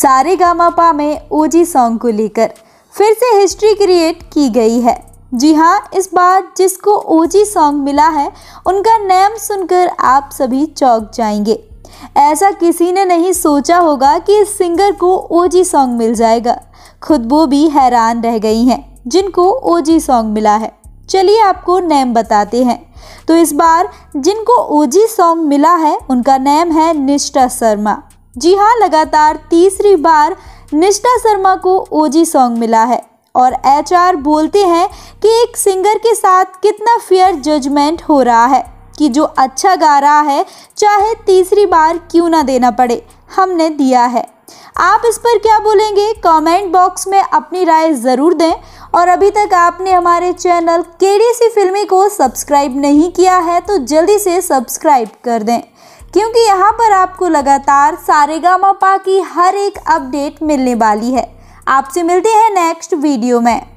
सारे गामापा में OG song को लेकर फिर से हिस्ट्री क्रिएट की गई है जी हाँ इस बार जिसको ओजी सॉन्ग मिला है उनका नेम सुनकर आप सभी चौक जाएंगे ऐसा किसी ने नहीं सोचा होगा कि इस सिंगर को ओजी सॉन्ग मिल जाएगा खुद वो भी हैरान रह गई हैं जिनको ओजी सॉन्ग मिला है चलिए आपको नेम बताते हैं तो इस बार जिनको ओजी सॉन्ग मिला है उनका नेम है निष्ठा शर्मा जी हाँ लगातार तीसरी बार निष्ठा शर्मा को ओजी सॉन्ग मिला है और एचआर बोलते हैं कि एक सिंगर के साथ कितना फेयर जजमेंट हो रहा है कि जो अच्छा गा रहा है चाहे तीसरी बार क्यों ना देना पड़े हमने दिया है आप इस पर क्या बोलेंगे कमेंट बॉक्स में अपनी राय ज़रूर दें और अभी तक आपने हमारे चैनल के फिल्मी को सब्सक्राइब नहीं किया है तो जल्दी से सब्सक्राइब कर दें क्योंकि यहाँ पर आपको लगातार सारे गा की हर एक अपडेट मिलने वाली है आपसे मिलते हैं नेक्स्ट वीडियो में